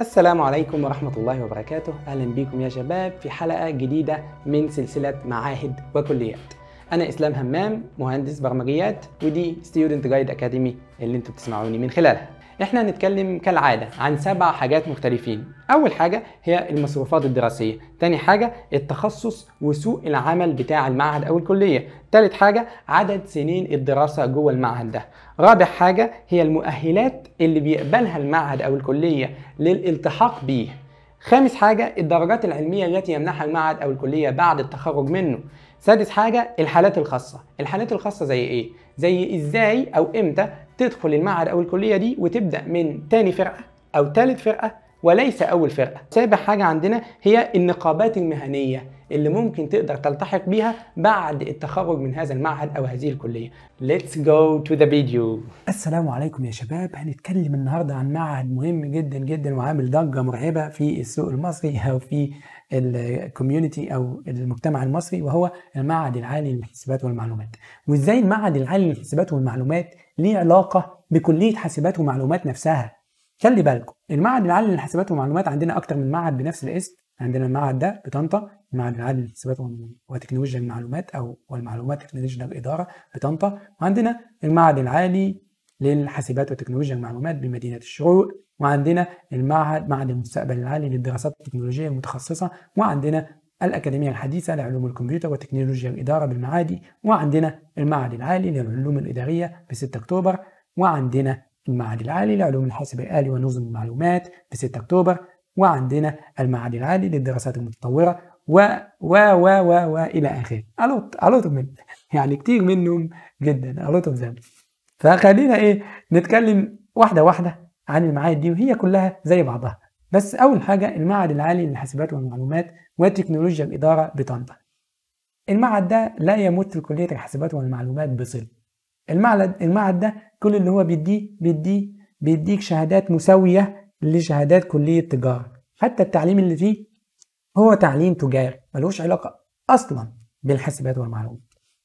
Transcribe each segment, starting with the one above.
السلام عليكم ورحمة الله وبركاته أهلا بكم يا شباب في حلقة جديدة من سلسلة معاهد وكليات أنا إسلام همام مهندس برمجيات ودي ستيودنت جايد أكاديمي اللي أنتوا بتسمعوني من خلالها احنا هنتكلم كالعاده عن سبع حاجات مختلفين اول حاجه هي المصروفات الدراسيه تاني حاجه التخصص وسوق العمل بتاع المعهد او الكليه تالت حاجه عدد سنين الدراسه جوه المعهد ده رابع حاجه هي المؤهلات اللي بيقبلها المعهد او الكليه للالتحاق بيه خامس حاجة الدرجات العلمية التي يمنحها المعهد أو الكلية بعد التخرج منه سادس حاجة الحالات الخاصة الحالات الخاصة زي إيه؟ زي إزاي أو إمتى تدخل المعهد او الكليه دي وتبدا من تاني فرقه او تالت فرقه وليس اول فرقه سابع حاجه عندنا هي النقابات المهنيه اللي ممكن تقدر تلتحق بيها بعد التخرج من هذا المعهد او هذه الكليه Let's go to the video السلام عليكم يا شباب هنتكلم النهارده عن معهد مهم جدا جدا وعامل ضجه مرعبه في السوق المصري او في الكوميونتي او المجتمع المصري وهو المعهد العالي للحسابات والمعلومات وازاي المعهد العالي للحسابات والمعلومات ليه علاقه بكليه حاسبات ومعلومات نفسها خلي بالكم المعهد العالي للحسابات والمعلومات عندنا اكتر من معهد بنفس الاسم عندنا المعهد ده بطنطا المعهد العالي للحسابات وتكنولوجيا المعلومات او والمعلومات تكنولوجيا الاداره بطنطا وعندنا المعهد العالي للحاسبات وتكنولوجيا المعلومات بمدينه الشروق وعندنا المعهد معهد المستقبل العالي للدراسات التكنولوجية المتخصصة وعندنا الأكاديمية الحديثة لعلوم الكمبيوتر وتكنولوجيا الإدارة بالمعادي وعندنا المعهد العالي للعلوم الإدارية ب 6 أكتوبر وعندنا المعهد العالي لعلوم الحاسب الآلي ونظم المعلومات ب 6 أكتوبر وعندنا المعهد العالي للدراسات المتطورة و و و و, و إلى آخره ألوت ألوت من يعني كتير منهم جدا ألوت أوف فخلينا إيه نتكلم واحدة واحدة عن المعاهد دي وهي كلها زي بعضها بس أول حاجة المعهد العالي للحاسبات والمعلومات وتكنولوجيا الإدارة بطنطا المعهد ده لا يمت كلية الحاسبات والمعلومات بصلة المعهد المعهد ده كل اللي هو بيديه بيديه بيديك شهادات مساوية لشهادات كلية تجارة حتى التعليم اللي فيه هو تعليم تجاري ملوش علاقة أصلا بالحاسبات والمعلومات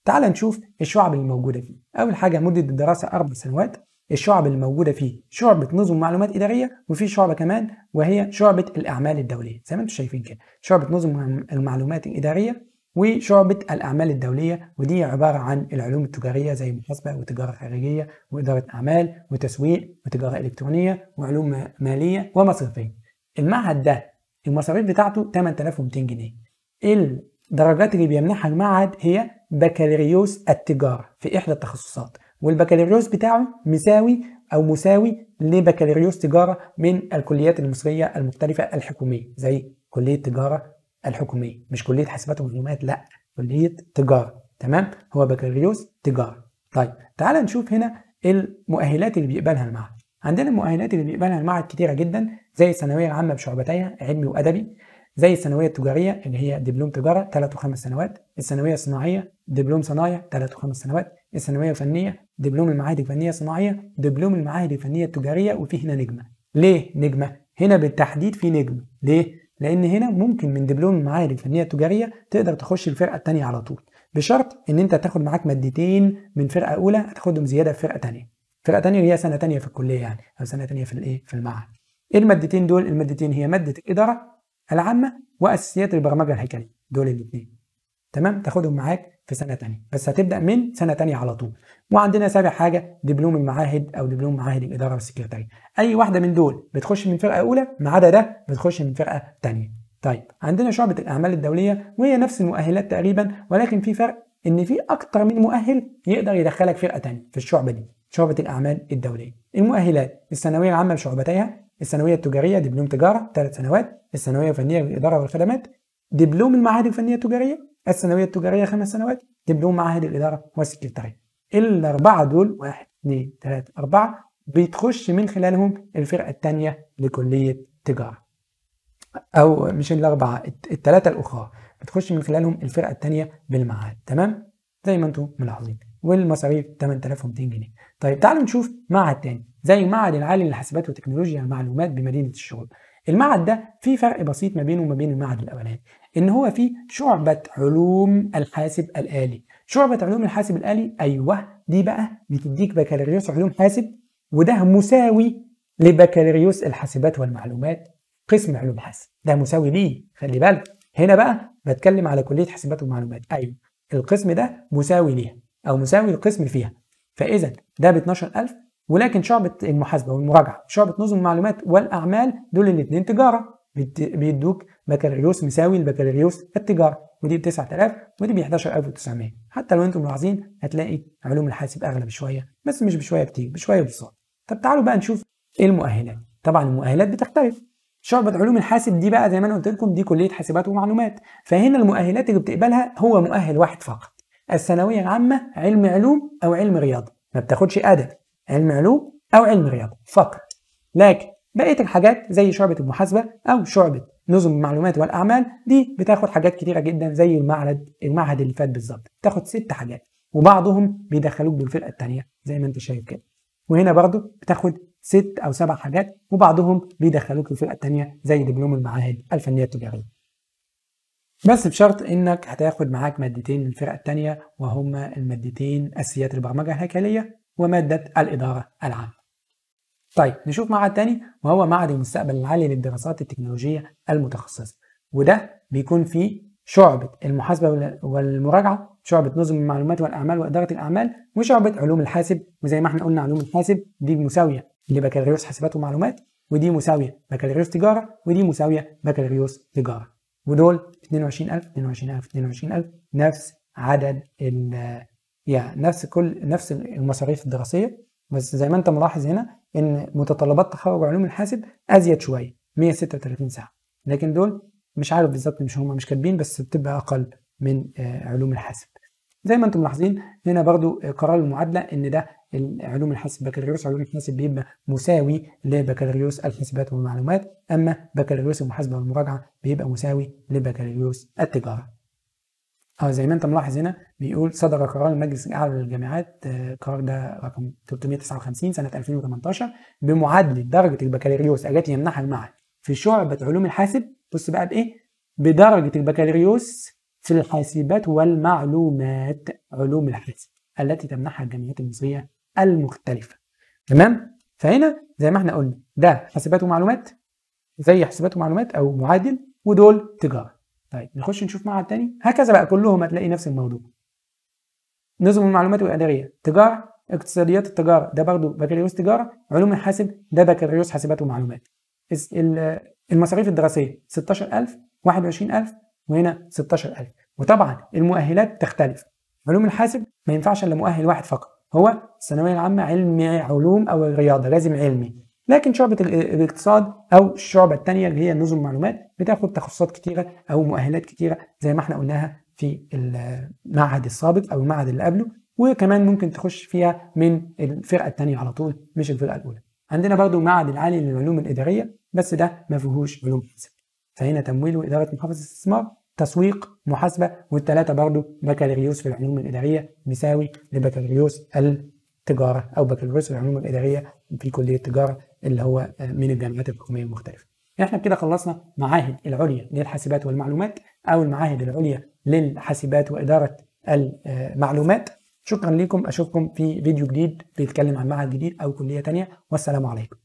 تعال نشوف الشعب اللي موجودة فيه أول حاجة مدة الدراسة أربع سنوات الشعب الموجوده فيه شعبه نظم معلومات اداريه وفي شعبه كمان وهي شعبه الاعمال الدوليه زي ما انتم شايفين كده شعبه نظم المعلومات الاداريه وشعبة الأعمال الدولية ودي عبارة عن العلوم التجارية زي محاسبة وتجارة خارجية وإدارة أعمال وتسويق وتجارة إلكترونية وعلوم مالية ومصرفية. المعهد ده المصاريف بتاعته 8200 جنيه. الدرجات اللي بيمنحها المعهد هي بكالوريوس التجارة في إحدى التخصصات والبكالوريوس بتاعه مساوي او مساوي لبكالوريوس تجاره من الكليات المصريه المختلفه الحكوميه زي كليه تجاره الحكوميه مش كليه حاسبات ومعلومات لا كليه تجاره تمام هو بكالوريوس تجاره طيب تعال نشوف هنا المؤهلات اللي بيقبلها المعهد عندنا المؤهلات اللي بيقبلها المعهد كتيره جدا زي الثانويه العامه بشعبتيها علمي وادبي زي الثانويه التجاريه اللي هي دبلوم تجاره 3 و5 سنوات الثانويه الصناعيه دبلوم صنايع 3 و5 سنوات الثانويه الفنيه دبلوم المعاهد الفنيه الصناعيه دبلوم المعاهد الفنيه التجاريه وفي هنا نجمه ليه نجمه هنا بالتحديد في نجمه ليه لان هنا ممكن من دبلوم المعاهد الفنيه التجاريه تقدر تخش الفرقه الثانيه على طول بشرط ان انت تاخد معاك مادتين من فرقه اولى هتاخدهم زياده في فرقه ثانيه فرقه ثانيه هي سنه ثانيه في الكليه يعني او سنه ثانيه في الايه في المعهد ايه المادتين دول المادتين هي ماده الاداره العامه واساسيات البرمجه الهيكليه دول الاثنين تمام تاخدهم معاك في سنه ثانيه بس هتبدا من سنه ثانيه على طول وعندنا سابع حاجه دبلوم المعاهد او دبلوم معاهد الاداره والسكرتاريه اي واحده من دول بتخش من فرقه اولى ما عدا ده بتخش من فرقه ثانيه طيب عندنا شعبه الاعمال الدوليه وهي نفس المؤهلات تقريبا ولكن في فرق ان في اكتر من مؤهل يقدر يدخلك فرقه ثانيه في الشعبه دي شعبه الاعمال الدوليه المؤهلات الثانويه العامه بشعبتيها الثانويه التجاريه دبلوم تجاره ثلاث سنوات الثانويه الفنيه للاداره والخدمات دبلوم المعاهد الفنيه التجاريه الثانويه التجاريه خمس سنوات دبلوم معهد الاداره والسكرتاريه الاربعه دول واحد اثنين ثلاثه اربعه بتخش من خلالهم الفرقه الثانيه لكليه تجاره او مش الاربعه الثلاثه الاخرى بتخش من خلالهم الفرقه الثانيه بالمعهد تمام زي ما انتم ملاحظين والمصاريف 8200 جنيه طيب تعالوا نشوف معهد تاني زي معهد العالي للحاسبات وتكنولوجيا المعلومات بمدينه الشغل المعهد ده في فرق بسيط ما بينه وما بين المعهد الاولاني ان هو في شعبه علوم الحاسب الالي شعبه علوم الحاسب الالي ايوه دي بقى بتديك بكالوريوس علوم حاسب وده مساوي لبكالوريوس الحاسبات والمعلومات قسم علوم حاسب ده مساوي ليه خلي بالك هنا بقى بتكلم على كليه حاسبات ومعلومات ايوه القسم ده مساوي ليها او مساوي القسم فيها فاذا ده ب 12000 ولكن شعبة المحاسبة والمراجعة شعبة نظم المعلومات والأعمال دول الاثنين تجارة بيدوك بكالوريوس مساوي لبكالوريوس التجارة ودي ب 9000 ودي ب 11900 حتى لو انتم ملاحظين هتلاقي علوم الحاسب أغلى بشوية بس مش بشوية كتير بشوية بالظبط طب تعالوا بقى نشوف ايه المؤهلات طبعا المؤهلات بتختلف شعبة علوم الحاسب دي بقى زي ما انا قلت لكم دي كلية حاسبات ومعلومات فهنا المؤهلات اللي بتقبلها هو مؤهل واحد فقط الثانوية العامة علم علوم أو علم رياضة ما بتاخدش أدبي علم علوم أو علم رياضة فقط لكن بقية الحاجات زي شعبة المحاسبة أو شعبة نظم المعلومات والأعمال دي بتاخد حاجات كتيرة جدا زي المعهد المعهد اللي فات بالظبط بتاخد ست حاجات وبعضهم بيدخلوك بالفرقة الثانيه زي ما أنت شايف كده وهنا برضو بتاخد ست أو سبع حاجات وبعضهم بيدخلوك الفرقة الثانيه زي دبلوم المعاهد الفنية التجارية بس بشرط انك هتاخد معاك مادتين من الفرقه الثانيه وهما المادتين اساسيات البرمجه الهيكليه ومادة الإدارة العامة طيب نشوف معهد تاني وهو معهد المستقبل العالي للدراسات التكنولوجية المتخصصة وده بيكون فيه شعبة المحاسبة والمراجعة شعبة نظم المعلومات والأعمال وإدارة الأعمال وشعبة علوم الحاسب وزي ما احنا قلنا علوم الحاسب دي مساوية لبكالوريوس حاسبات ومعلومات ودي مساوية بكالوريوس تجارة ودي مساوية بكالوريوس تجارة ودول 22000 22000 22000 نفس عدد يعني نفس كل نفس المصاريف الدراسيه بس زي ما انت ملاحظ هنا ان متطلبات تخرج علوم الحاسب ازيد شويه 136 ساعه لكن دول مش عارف بالظبط مش هم مش كاتبين بس بتبقى اقل من آه، علوم الحاسب زي ما انتم ملاحظين هنا برضو قرار المعادله ان ده علوم الحاسب بكالوريوس علوم الحاسب بيبقى مساوي لبكالوريوس الحسابات والمعلومات اما بكالوريوس المحاسبه والمراجعه بيبقى مساوي لبكالوريوس التجاره اه زي ما انت ملاحظ هنا بيقول صدر قرار المجلس الاعلى للجامعات آه، القرار ده رقم 359 سنه 2018 بمعادله درجه البكالوريوس التي يمنحها المعهد في شعبه علوم الحاسب بص بقى بايه بدرجه البكالوريوس في الحاسبات والمعلومات علوم الحاسب التي تمنحها الجامعات المصريه المختلفه تمام فهنا زي ما احنا قلنا ده حاسبات ومعلومات زي حاسبات ومعلومات او معادل ودول تجاره طيب نخش نشوف معهد تاني هكذا بقى كلهم هتلاقي نفس الموضوع نظم المعلومات والاداريه تجاره اقتصاديات التجاره ده برضه بكالوريوس تجاره علوم الحاسب ده بكالوريوس حاسبات ومعلومات المصاريف الدراسيه 16000 21000 وهنا 16000 وطبعا المؤهلات تختلف علوم الحاسب ما ينفعش الا مؤهل واحد فقط هو الثانويه العامه علم علوم او الرياضه لازم علمي لكن شعبة الاقتصاد أو الشعبة الثانية اللي هي نظم معلومات بتاخد تخصصات كتيرة أو مؤهلات كتيرة زي ما احنا قلناها في المعهد السابق أو المعهد اللي قبله وكمان ممكن تخش فيها من الفرقة الثانية على طول مش الفرقة الأولى. عندنا برضو المعهد العالي للعلوم الإدارية بس ده ما فيهوش علوم حاسب. فهنا تمويل وإدارة محافظة استثمار تسويق محاسبة والثلاثة برضو بكالوريوس في العلوم الإدارية مساوي لبكالوريوس التجارة أو بكالوريوس العلوم الإدارية في كلية التجارة اللي هو من الجامعات الحكوميه المختلفه. احنا كده خلصنا معاهد العليا للحاسبات والمعلومات او المعاهد العليا للحاسبات واداره المعلومات. شكرا لكم اشوفكم في فيديو جديد بيتكلم عن معهد جديد او كليه ثانيه والسلام عليكم.